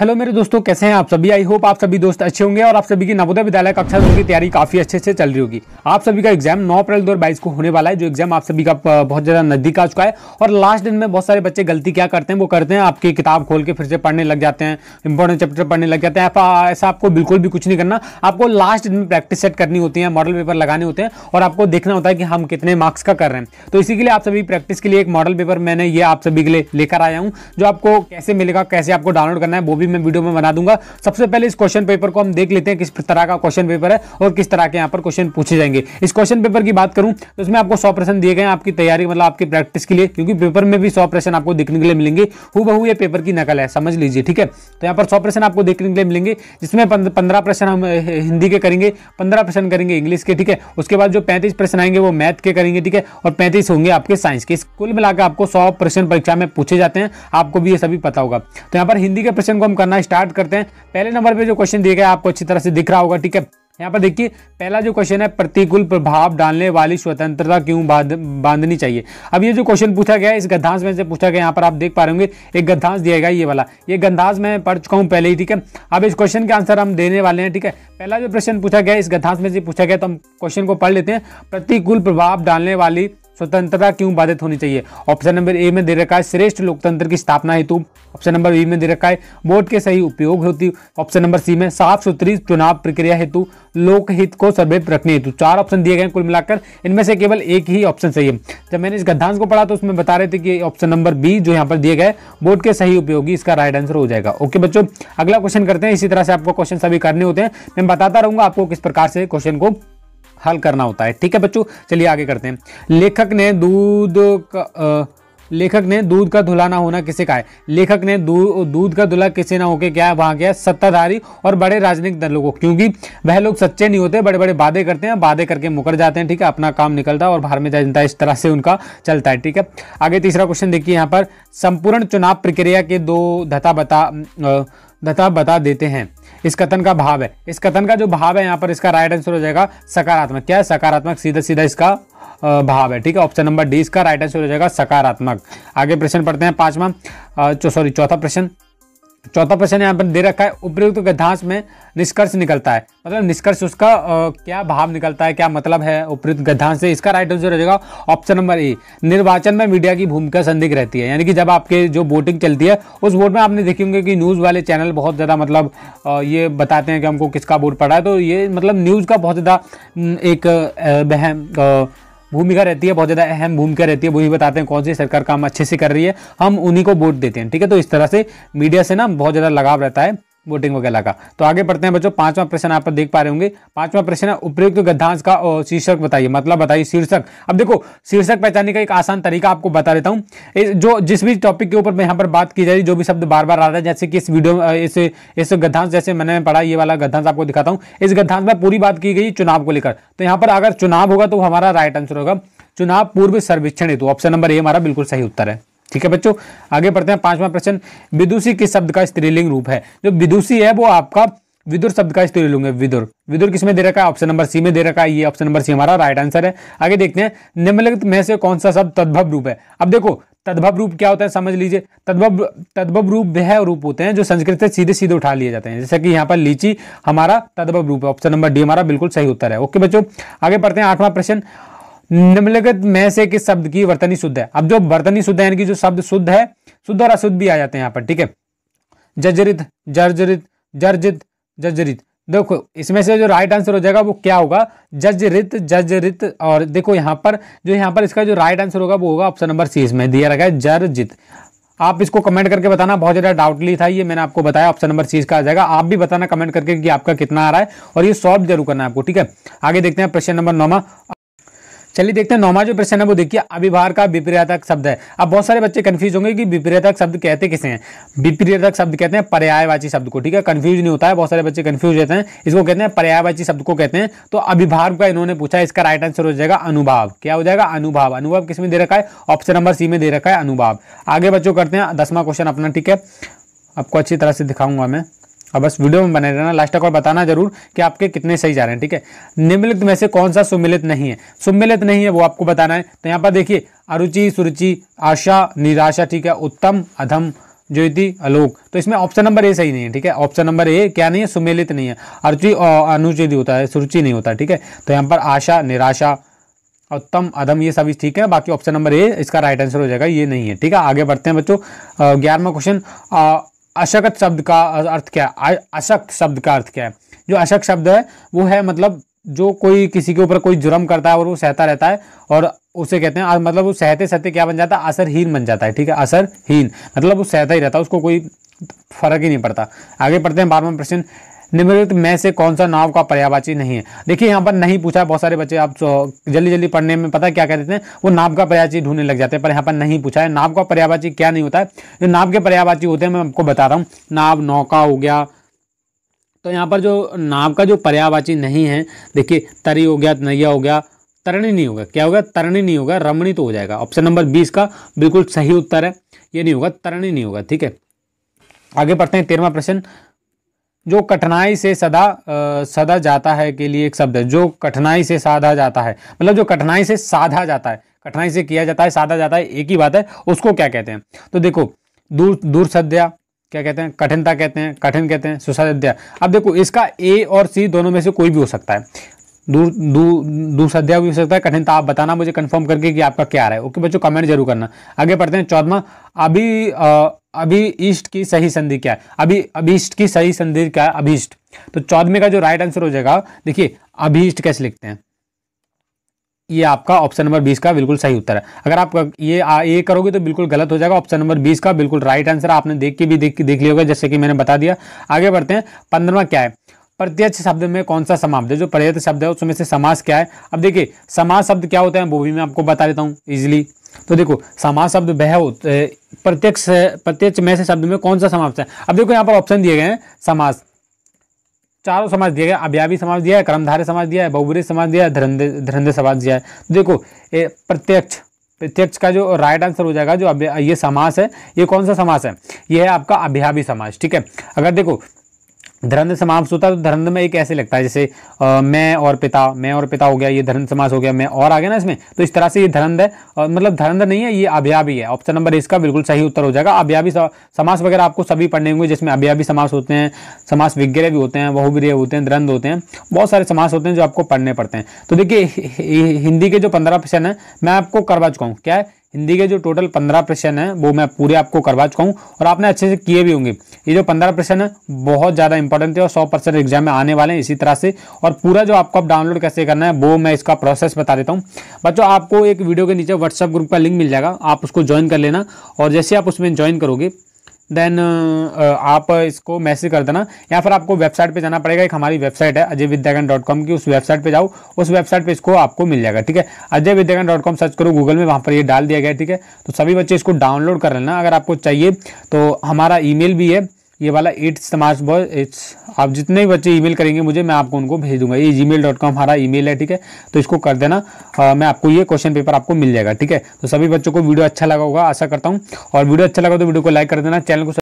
hello मेरे दोस्तों कैसे हैं आप सभी आई होप आप सभी दोस्त अच्छे होंगे और आप सभी की नवोदय विद्यालय कक्षा दो की तैयारी काफी अच्छे से चल रही होगी आप सभी का एग्जाम 9 अप्रैल 2022 को होने वाला है जो एग्जाम आप सभी का बहुत ज्यादा नजदीक आ चुका है और लास्ट दिन में बहुत सारे बच्चे गलती क्या करते हैं वो करते हैं आपकी किताब खोल के फिर से पढ़ने लग जाते हैं इंपॉर्टेंट चैप्टर पढ़ने लग जाते हैं ऐसा आपको बिल्कुल भी कुछ नहीं करना आपको लास्ट दिन में प्रैक्टिस सेट करनी होती है मॉडल पेपर लगाने होते हैं और आपको देखना होता है कि हम कितने मार्क्स का कर रहे हैं तो इसी के लिए आप सभी प्रैक्टिस के लिए एक मॉडल पेपर मैंने ये आप सभी के लिए लेकर आया हूँ जो आपको कैसे मिलेगा कैसे आपको डाउनलोड करना है वो भी भी मैं वीडियो में बना दूंगा सबसे पहले इस क्वेश्चन पेपर को हम देख लेते हैं किस तरह का क्वेश्चन पेपर है और किस तरह के यहाँ पर क्वेश्चन पूछे जाएंगे इस क्वेश्चन पेपर की बात करूँ तो इसमें आपको सौ प्रश्न दिए गए आपकी तैयारी मतलब आपकी प्रैक्टिस के लिए क्योंकि पेपर में भी सौ प्रश्न आपको देखने के लिए मिलेंगे हु बहु ये पेपर की नकल है समझ लीजिए ठीक है तो यहाँ पर सौ प्रश्न आपको देखने के लिए मिलेंगे जिसमें पंद्रह प्रश्न हम हिंदी के करेंगे पंद्रह प्रश्न करेंगे इंग्लिश के ठीक है उसके बाद जो पैंतीस प्रश्न आएंगे वो मैथ के करेंगे ठीक है और पैंतीस होंगे आपके साइंस के कुल मिलाकर आपको सौ प्रश्न परीक्षा में पूछे जाते हैं आपको भी ये सभी पता होगा तो यहाँ पर हिंदी के प्रश्न को हम करना स्टार्ट करते हैं पहले नंबर पे जो क्वेश्चन दिया गया आपको अच्छी तरह से दिख रहा होगा ठीक है यहाँ पर देखिए पहला जो क्वेश्चन है प्रतिकूल प्रभाव डालने वाली स्वतंत्रता क्यों बांधनी चाहिए अब ये जो क्वेश्चन पूछा गया है इस गद्धांश में से पूछा गया यहाँ पर आप देख पा रहे होंगे एक गद्धांश दिया गया ये वाला ये गद्धांश मैं पढ़ चुका हूँ पहले ही ठीक है अब इस क्वेश्चन के आंसर हम देने वाले हैं ठीक है पहला जो प्रश्न पूछा गया इस गद्धांश में से पूछा गया तो हम क्वेश्चन को पढ़ लेते हैं प्रतिकूल प्रभाव डालने वाली स्वतंत्रता क्यों बाधित होनी चाहिए ऑप्शन नंबर ए में दे रखा है श्रेष्ठ लोकतंत्र की स्थापना हेतु ऑप्शन नंबर बी में दे रखा है वोट के सही उपयोग हेतु ऑप्शन नंबर सी में साफ सुथरी चुनाव प्रक्रिया हेतु लोकहित को सर्वे रखने हेतु चार ऑप्शन दिए गए कुल मिलाकर इनमें से केवल एक ही ऑप्शन सही है जब मैंने इस गद्धांश को पढ़ा तो उसमें बता रहे थे कि ऑप्शन नंबर बी जो यहाँ पर दिए गए वोट के सही उपयोगी इसका राइट आंसर हो जाएगा ओके बच्चों अगला क्वेश्चन करते हैं इसी तरह से आपको क्वेश्चन सभी करने होते हैं मैं बताता रहूंगा आपको किस प्रकार से क्वेश्चन को हल करना होता है ठीक है बच्चों चलिए आगे करते हैं लेखक ने दूध लेखक ने दूध का धुला ना होना किसे कहा है लेखक ने दूध का धुला किसे ना होके क्या वहाँ गया सत्ताधारी और बड़े राजनीतिक दलों को क्योंकि वह लोग सच्चे नहीं होते बड़े बड़े वादे करते हैं वादे करके मुकर जाते हैं ठीक है अपना काम निकलता है और में जनता इस तरह से उनका चलता है ठीक है आगे तीसरा क्वेश्चन देखिए यहाँ पर संपूर्ण चुनाव प्रक्रिया के दो धता बता आ, दता बता देते हैं इस कथन का भाव है इस कथन का जो भाव है यहाँ पर इसका राइट आंसर हो जाएगा सकारात्मक क्या है सकारात्मक सीधा सीधा इसका भाव है ठीक है ऑप्शन नंबर डी इसका राइट आंसर हो जाएगा सकारात्मक आगे प्रश्न पढ़ते हैं पांचवा सॉरी चौथा प्रश्न चौथा प्रश्न यहाँ पर दे रखा है उपयुक्त गद्यांश में निष्कर्ष निकलता है मतलब निष्कर्ष उसका आ, क्या भाव निकलता है क्या मतलब है उपयुक्त गद्यांश से इसका राइट आंसर हो जाएगा ऑप्शन नंबर ए निर्वाचन में मीडिया की भूमिका संदिग्ध रहती है यानी कि जब आपके जो वोटिंग चलती है उस वोट में आपने देखे होंगे कि न्यूज़ वाले चैनल बहुत ज़्यादा मतलब आ, ये बताते हैं कि हमको किसका वोट पड़ा है तो ये मतलब न्यूज़ का बहुत ज़्यादा एक बहम भूमिका रहती है बहुत ज़्यादा अहम भूमिका रहती है वही बताते हैं कौन सी सरकार काम अच्छे से कर रही है हम उन्हीं को वोट देते हैं ठीक है तो इस तरह से मीडिया से ना बहुत ज़्यादा लगाव रहता है वोटिंग वगैरह का तो आगे पढ़ते हैं बच्चों पांचवा प्रश्न आप देख पा रहे होंगे पांचवा प्रश्न है उपयुक्त गद्दांश का शीर्षक बताइए मतलब बताइए शीर्षक अब देखो शीर्षक पहचानने का एक आसान तरीका आपको बता देता हूँ जो जिस भी टॉपिक के ऊपर यहाँ पर बात की जा रही जो भी शब्द बार बार आ रहा है जैसे कि इस वीडियो इस इस जैसे मैंने पढ़ा ये वाला गद्दांश आपको दिखाता हूँ इस गद्धांश में पूरी बात की गई चुनाव को लेकर तो यहाँ पर अगर चुनाव होगा तो हमारा राइट आंसर होगा चुनाव पूर्व सर्वेक्षण हेतु ऑप्शन नंबर ए हमारा बिल्कुल सही उत्तर है ठीक है बच्चों आगे बढ़ते हैं पांचवा प्रश्न विदुषी किस शब्द का स्त्रीलिंग रूप है जो विदुषी है वो आपका विदुर शब्द का स्त्रीलिंग है विदुर विदुर किसमें दे रखा है ऑप्शन नंबर सी में दे रखा है ये ऑप्शन नंबर सी हमारा राइट आंसर है आगे देखते हैं निम्नलिखित में से कौन सा शब्द तद्भव रूप है अब देखो तद्भव रूप क्या होता है समझ लीजिए तद्भव तद्भव रूप वह रूप होते हैं जो संस्कृत से सीधे सीधे उठा लिए जाते हैं जैसे कि यहाँ पर लीची हमारा तद्भव रूप है ऑप्शन नंबर डी हमारा बिल्कुल सही उत्तर है ओके बच्चों आगे पढ़ते हैं आठवां प्रश्न निम्नलिखित में से किस शब्द की वर्तनी शुद्ध है अब जो वर्तनी शुद्ध है जो शब्द शुद्ध है शुद्ध और अशुद्ध भी आ जाते हैं यहाँ पर ठीक है जर्जरित जर्जरित जर्जित जर्जरित देखो इसमें से जो राइट आंसर हो जाएगा वो क्या होगा जजरित जजरित और देखो यहाँ पर जो यहाँ पर इसका जो राइट आंसर होगा वो होगा ऑप्शन नंबर सी इसमें दिया रखा है जर्जित आप इसको कमेंट करके बताना बहुत ज़्यादा डाउटली था ये मैंने आपको बताया ऑप्शन नंबर सी इसका आ जाएगा आप भी बताना कमेंट करके कि आपका कितना आ रहा है और ये सॉल्व जरूर करना है आपको ठीक है आगे देखते हैं प्रश्न नंबर नौमा चलिए देखते हैं नौमा जो प्रश्न है वो देखिए अभिभार का विपर्यतक शब्द है अब बहुत सारे बच्चे कन्फ्यूज होंगे कि विपर्यतक शब्द कहते किसे हैं विपर्यतक शब्द कहते हैं पर्यायवाची शब्द को ठीक है कन्फ्यूज नहीं होता है बहुत सारे बच्चे कन्फ्यूज रहते हैं इसको कहते हैं पर्यायवाची शब्द को कहते हैं तो अभिभाव का इन्होंने पूछा इसका राइट आंसर हो जाएगा अनुभाव क्या हो जाएगा अनुभाव अनुभव किस में दे रखा है ऑप्शन नंबर सी में दे रखा है अनुभाव आगे बच्चों करते हैं दसवा क्वेश्चन अपना ठीक है आपको अच्छी तरह से दिखाऊंगा मैं अब बस वीडियो में बने रहना लास्ट तक और बताना जरूर कि आपके कितने सही जा रहे हैं ठीक है निम्नलिखित में से कौन सा सुमिलित नहीं है सुमिलित नहीं है वो आपको बताना है तो यहाँ पर देखिए अरुचि सुरुचि आशा निराशा ठीक है उत्तम अधम ज्योति अलोक तो इसमें ऑप्शन नंबर ए सही नहीं है ठीक है ऑप्शन नंबर ए क्या नहीं है सुमिलित नहीं है अरुचि अनुचित होता है सुरुचि नहीं होता ठीक है तो यहाँ पर आशा निराशा उत्तम अधम ये सभी ठीक है बाकी ऑप्शन नंबर ए इसका राइट आंसर हो जाएगा ये नहीं है ठीक है आगे बढ़ते हैं बच्चों ग्यारहवा क्वेश्चन अशक्त शब्द का अर्थ क्या है अशक्त शब्द का अर्थ क्या है जो अशक्त शब्द है वो है मतलब जो कोई किसी के ऊपर कोई जुर्म करता है और वो सहता रहता है और उसे कहते हैं मतलब वो सहते सहते क्या बन जाता है असरहीन बन जाता है ठीक है असरहीन मतलब वो सहता ही रहता है उसको कोई फर्क ही नहीं पड़ता आगे पढ़ते हैं बारहवा प्रश्न निम्नलिखित में से कौन सा नाव का पर्यावाची नहीं है देखिए यहाँ पर नहीं पूछा है बहुत सारे बच्चे आप जल्दी जल्दी पढ़ने में पता क्या कह देते हैं वो नाव का पर्यावाची ढूंढने लग जाते हैं पर यहाँ पर नहीं पूछा है नाव का पर्यावाची क्या नहीं होता है जो नाव के पर्यावाची होते हैं मैं आपको बता रहा हूँ नाव नौका हो गया तो यहाँ पर जो नाव का जो पर्यावाची नहीं है देखिए तरी हो गया नैया हो गया तरणी नहीं होगा क्या होगा तरणी नहीं होगा रमणी तो हो जाएगा ऑप्शन नंबर बीस का बिल्कुल सही उत्तर है ये नहीं होगा तरणी नहीं होगा ठीक है आगे पढ़ते हैं तेरहवा प्रश्न जो कठिनाई से सदा आ, सदा जाता है के लिए एक शब्द है जो कठिनाई से साधा जाता है मतलब जो कठिनाई से साधा जाता है कठिनाई से किया जाता है साधा जाता है एक ही बात है उसको क्या कहते हैं तो देखो दूर दूर सद्या क्या कहते हैं कठिनता कहते हैं कठिन कहते हैं सुसाध्या अब देखो इसका ए और सी दोनों में से कोई भी हो सकता है दूर दू, सद्या भी हो सकता है कठिनता आप बताना मुझे कंफर्म करके कि आपका क्या रहा है ओके बच्चों कमेंट जरूर करना आगे पढ़ते हैं चौदमा अभी अभी ईस्ट की सही संधि क्या है अभी अभीष्ट की सही संधि क्या है अभीष्ट तो चौदहवें का जो राइट आंसर हो जाएगा देखिए अभीष्ट कैसे लिखते हैं ये आपका ऑप्शन नंबर बीस का बिल्कुल सही उत्तर है अगर आप ये आ, ये करोगे तो बिल्कुल गलत हो जाएगा ऑप्शन नंबर बीस का बिल्कुल राइट आंसर आपने देख के भी देख देख लिया होगा जैसे कि मैंने बता दिया आगे बढ़ते हैं पंद्रवा क्या है प्रत्यक्ष शब्द में कौन सा समाप्त है जो प्रयत्न शब्द है उसमें से समास क्या है अब देखिए समास शब्द क्या होता है वो भी मैं आपको बता देता हूँ इजिली तो देखो समास शब्द वह प्रत्यक्ष प्रत्यक्ष में से शब्द में कौन सा समाप्त है अब देखो यहाँ पर ऑप्शन दिए गए हैं समास चारों समाज दिया गया अभ्यावी समाज दिया है कर्मधारे समाज दिया है बहुबरी समाज दिया है धरंदे धरंदे समाज दिया है तो देखो प्रत्यक्ष प्रत्यक्ष का जो राइट आंसर हो जाएगा जो ये समास है ये कौन सा समास है ये है आपका अभ्यावी समाज ठीक है अगर देखो धर्म समाप्त होता है तो धर्म में एक ऐसे लगता है जैसे आ, मैं और पिता मैं और पिता हो गया ये धर्म समास हो गया मैं और आ गया ना इसमें तो इस तरह से ये धर्म है और मतलब धर्म नहीं है ये अभ्याभी है ऑप्शन नंबर इसका बिल्कुल सही उत्तर हो जाएगा अभ्याभी समास वगैरह आपको सभी पढ़ने होंगे जिसमें अभ्याभी समास होते हैं समास विग्रह भी होते हैं बहुग्रह होते हैं द्रंद होते हैं बहुत सारे समास होते हैं जो आपको पढ़ने पड़ते हैं तो देखिए हिंदी के जो पंद्रह क्वेश्चन है मैं आपको करवा चुका हूँ क्या है हिंदी के जो टोटल पंद्रह प्रश्न है वो मैं पूरे आपको करवा चुका हूँ और आपने अच्छे से किए भी होंगे ये जो पंद्रह प्रश्न है बहुत ज़्यादा इंपॉर्टेंट है और सौ परसेंट एग्जाम में आने वाले हैं इसी तरह से और पूरा जो आपको आप डाउनलोड कैसे करना है वो मैं इसका प्रोसेस बता देता हूँ बच्चों आपको एक वीडियो के नीचे व्हाट्सअप ग्रुप का लिंक मिल जाएगा आप उसको ज्वाइन कर लेना और जैसे आप उसमें ज्वाइन करोगे देन uh, uh, आप इसको मैसेज कर देना या फिर आपको वेबसाइट पे जाना पड़ेगा एक हमारी वेबसाइट है अजय विद्यागन डॉट कॉम की उस वेबसाइट पे जाओ उस वेबसाइट पे इसको आपको मिल जाएगा ठीक है Ajay Vidyagan dot com search करो गूगल में वहाँ पर ये डाल दिया गया ठीक है तो सभी बच्चे इसको डाउनलोड कर लेना अगर आपको चाहिए तो हमारा ई भी है ये वाला एट समाज बॉय इट्स आप जितने भी बच्चे ईमेल करेंगे मुझे मैं आपको उनको भेज दूंगा ये जी मेल डॉट कॉम हमारा ईमेल है ठीक है तो इसको कर देना आ, मैं आपको ये क्वेश्चन पेपर आपको मिल जाएगा ठीक है तो सभी बच्चों को वीडियो अच्छा लगा होगा आशा करता हूँ और वीडियो अच्छा लगा तो वीडियो को लाइक कर देना चैनल को